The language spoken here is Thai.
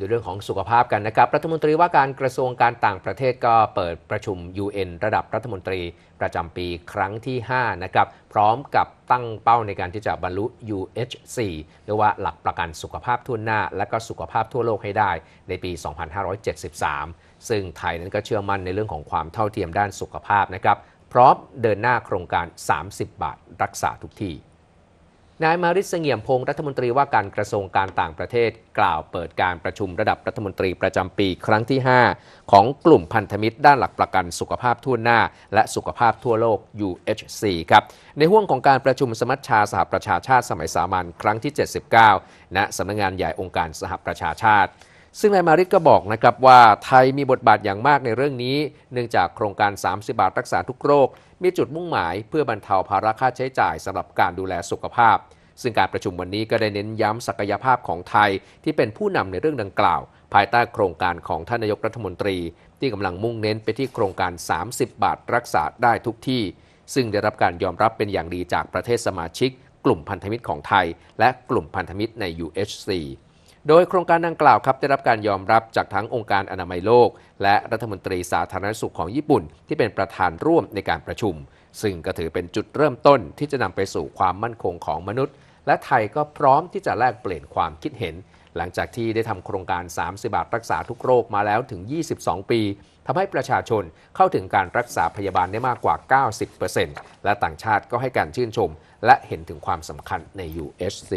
ดูเรื่องของสุขภาพกันนะครับ รัฐมนตรีว่าการกระทรวงการต่างประเทศก็เปิดประชุม UN ระดับรัฐมนตรีประจำปีครั้งที่5นะครับ พร้อมกับตั้งเป้าในการที่จะบรรลุ UHC เรียกว่าหลักประกันสุขภาพทั่วหน้าและก็สุขภาพทั่วโลกให้ได้ในปี 2573 ซึ่งไทยนั้นก็เชื่อมั่นในเรื่องของความเท่าเทียมด้านสุขภาพนะครับพร้อมเดินหน้าโครงการ 30 บาทรักษาทุกที่นายมาริสเสงี่ยมพงศ์รัฐมนตรีว่าการกระทรวงการต่างประเทศ กล่าวเปิดการประชุมระดับรัฐมนตรีประจำปีครั้งที่ 5 ของกลุ่มพันธมิตรด้านหลักประกันสุขภาพทั่วหน้า และสุขภาพทั่วโลก UHC ครับในห่วงของการประชุมสมัชชาสหประชาชาติสมัยสามัญครั้งที่ 79ณสำนักงงานใหญ่องค์การสหประชาชาติซึ่งนายมาริทก็บอกนะครับว่าไทยมีบทบาทอย่างมากในเรื่องนี้ เนื่องจากโครงการ 30 บาทรักษาทุกโรค มีจุดมุ่งหมายเพื่อบรรเทาภาระค่าใช้จ่ายสำหรับการดูแลสุขภาพ ซึ่งการประชุมวันนี้ก็ได้เน้นย้ำศักยภาพของไทย ที่เป็นผู้นำในเรื่องดังกล่าว ภายใต้โครงการของท่านนายกรัฐมนตรี ที่กำลังมุ่งเน้นไปที่โครงการ 30 บาทรักษาได้ทุกที่ ซึ่งได้รับการยอมรับเป็นอย่างดีจากประเทศสมาชิก กลุ่มพันธมิตรของไทย และกลุ่มพันธมิตรใน UHC โดยโครงการดังกล่าวครับได้รับการยอมรับจากทั้งองค์การอนามัยโลก และรัฐมนตรีสาธารณสุขของญี่ปุ่นที่เป็นประธานร่วมในการประชุม ซึ่งก็ถือเป็นจุดเริ่มต้นที่จะนำไปสู่ความมั่นคงของมนุษย์ และไทยก็พร้อมที่จะแลกเปลี่ยนความคิดเห็น หลังจากที่ได้ทำโครงการ30บาทรักษาทุกโรคมาแล้วถึง22 ปี ทำให้ประชาชนเข้าถึงการรักษาพยาบาลได้มากกว่า90%และต่างชาติก็ให้การชื่นชมและเห็นถึงความสำคัญใน UHC